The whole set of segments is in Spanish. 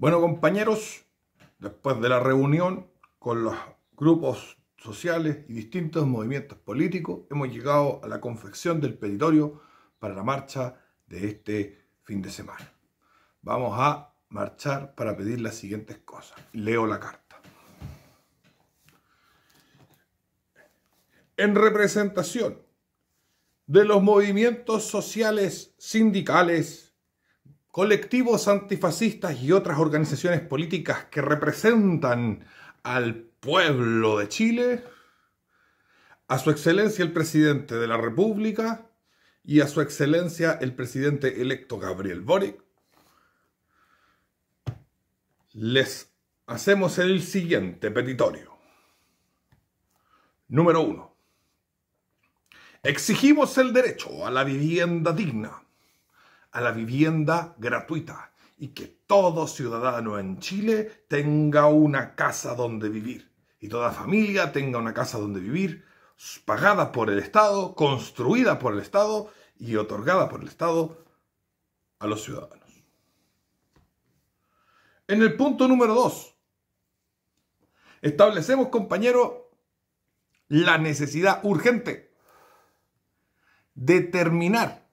Bueno, compañeros, después de la reunión con los grupos sociales y distintos movimientos políticos, hemos llegado a la confección del peditorio para la marcha de este fin de semana. Vamos a marchar para pedir las siguientes cosas. Leo la carta. En representación de los movimientos sociales, sindicales, colectivos antifascistas y otras organizaciones políticas que representan al pueblo de Chile, a su excelencia el presidente de la República y a su excelencia el presidente electo Gabriel Boric, les hacemos el siguiente petitorio. Número 1. Exigimos el derecho a la vivienda digna a la vivienda gratuita y que todo ciudadano en Chile tenga una casa donde vivir y toda familia tenga una casa donde vivir pagada por el Estado, construida por el Estado y otorgada por el Estado a los ciudadanos. En el punto número 2, establecemos, compañero, la necesidad urgente de terminar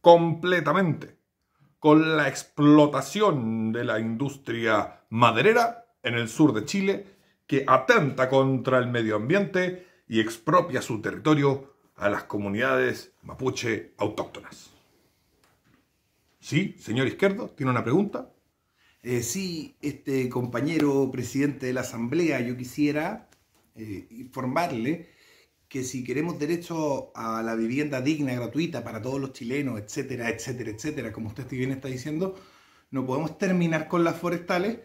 completamente con la explotación de la industria maderera en el sur de Chile que atenta contra el medio ambiente y expropia su territorio a las comunidades mapuche autóctonas. ¿Sí, señor Izquierdo? ¿Tiene una pregunta? Eh, sí, este compañero presidente de la Asamblea, yo quisiera eh, informarle que si queremos derecho a la vivienda digna, gratuita para todos los chilenos, etcétera, etcétera, etcétera, como usted bien está diciendo, no podemos terminar con las forestales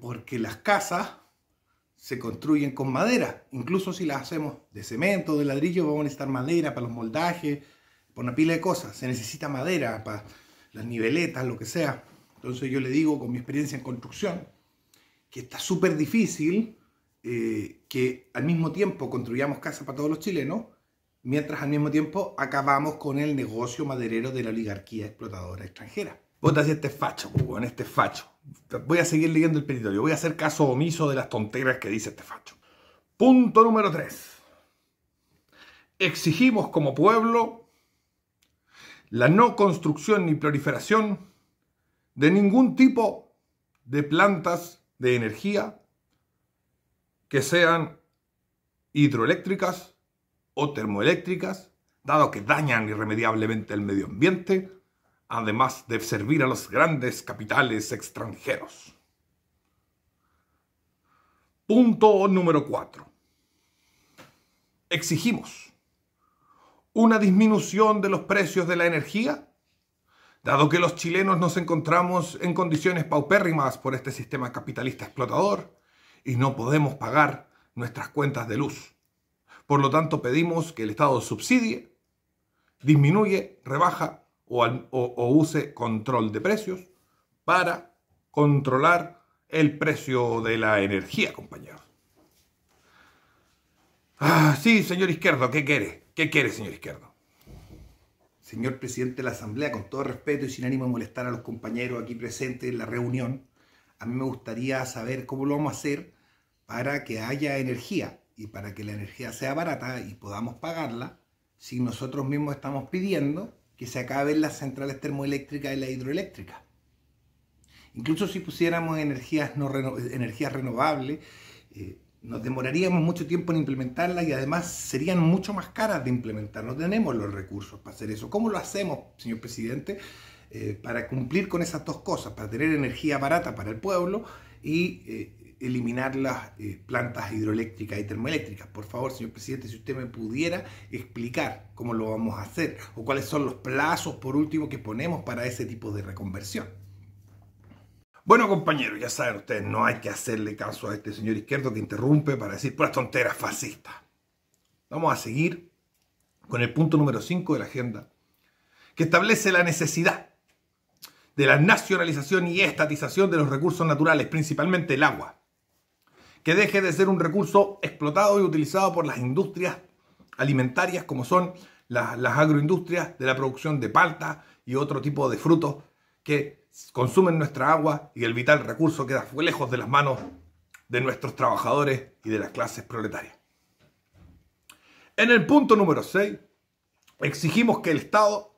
porque las casas se construyen con madera. Incluso si las hacemos de cemento, de ladrillo, vamos a necesitar madera para los moldajes, para una pila de cosas. Se necesita madera para las niveletas, lo que sea. Entonces yo le digo con mi experiencia en construcción que está súper difícil eh, que al mismo tiempo construyamos casas para todos los chilenos, mientras al mismo tiempo acabamos con el negocio maderero de la oligarquía explotadora extranjera. Vota si este facho, en pues, este facho. Voy a seguir leyendo el periódico. voy a hacer caso omiso de las tonterías que dice este facho. Punto número 3. Exigimos como pueblo la no construcción ni proliferación de ningún tipo de plantas de energía que sean hidroeléctricas o termoeléctricas, dado que dañan irremediablemente el medio ambiente, además de servir a los grandes capitales extranjeros. Punto número 4. Exigimos una disminución de los precios de la energía, dado que los chilenos nos encontramos en condiciones paupérrimas por este sistema capitalista explotador y no podemos pagar nuestras cuentas de luz. Por lo tanto, pedimos que el Estado subsidie, disminuye, rebaja o, o, use control de precios para controlar el precio de la energía, compañeros. Ah, sí, señor Izquierdo, ¿qué quiere? ¿Qué quiere, señor Izquierdo? Señor presidente de la Asamblea, con todo respeto y sin ánimo de molestar a los compañeros aquí presentes en la reunión, a mí me gustaría saber cómo lo vamos a hacer para que haya energía y para que la energía sea barata y podamos pagarla, si nosotros mismos estamos pidiendo que se acaben las centrales termoeléctricas y la hidroeléctrica. Incluso si pusiéramos energías, no renovables, eh, nos demoraríamos mucho tiempo en implementarlas y además serían mucho más caras de implementar. No tenemos los recursos para hacer eso. ¿Cómo lo hacemos, señor presidente, eh, para cumplir con esas dos cosas? Para tener energía barata para el pueblo y eh, eliminar las eh, plantas hidroeléctricas y termoeléctricas. Por favor, señor presidente, si usted me pudiera explicar cómo lo vamos a hacer o cuáles son los plazos, por último, que ponemos para ese tipo de reconversión. Bueno, compañeros, ya saben ustedes, no hay que hacerle caso a este señor izquierdo que interrumpe para decir puras tonteras fascistas. Vamos a seguir con el punto número 5 de la agenda, que establece la necesidad de la nacionalización y estatización de los recursos naturales, principalmente el agua que deje de ser un recurso explotado y utilizado por las industrias alimentarias como son las, agroindustrias de la producción de palta y otro tipo de frutos que consumen nuestra agua y el vital recurso queda lejos de las manos de nuestros trabajadores y de las clases proletarias. En el punto número 6, exigimos que el Estado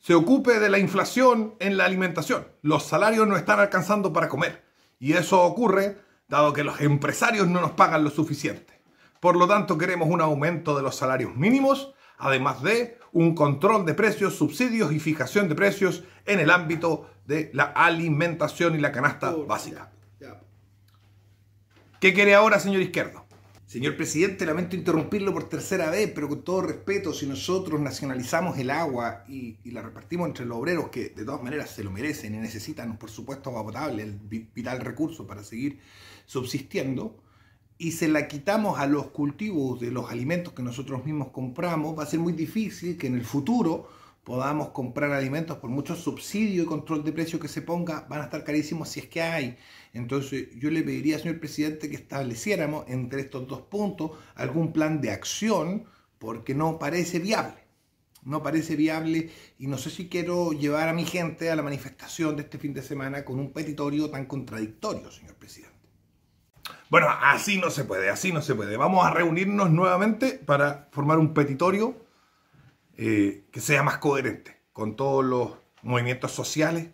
se ocupe de la inflación en la alimentación. Los salarios no están alcanzando para comer y eso ocurre dado que los empresarios no nos pagan lo suficiente. Por lo tanto, queremos un aumento de los salarios mínimos, además de un control de precios, subsidios y fijación de precios en el ámbito de la alimentación y la canasta básica. ¿Qué quiere ahora, señor Izquierdo? Señor presidente, lamento interrumpirlo por tercera vez, pero con todo respeto, si nosotros nacionalizamos el agua y, la repartimos entre los obreros, que de todas maneras se lo merecen y necesitan, por supuesto, agua potable, el vital recurso para seguir subsistiendo, y se la quitamos a los cultivos de los alimentos que nosotros mismos compramos, va a ser muy difícil que en el futuro podamos comprar alimentos por mucho subsidio y control de precio que se ponga, van a estar carísimos si es que hay. Entonces yo le pediría, señor presidente, que estableciéramos entre estos dos puntos algún plan de acción porque no parece viable. No parece viable y no sé si quiero llevar a mi gente a la manifestación de este fin de semana con un petitorio tan contradictorio, señor presidente. Bueno, así no se puede, así no se puede. Vamos a reunirnos nuevamente para formar un petitorio eh, que sea más coherente con todos los movimientos sociales,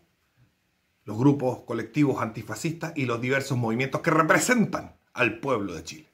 los grupos colectivos antifascistas y los diversos movimientos que representan al pueblo de Chile.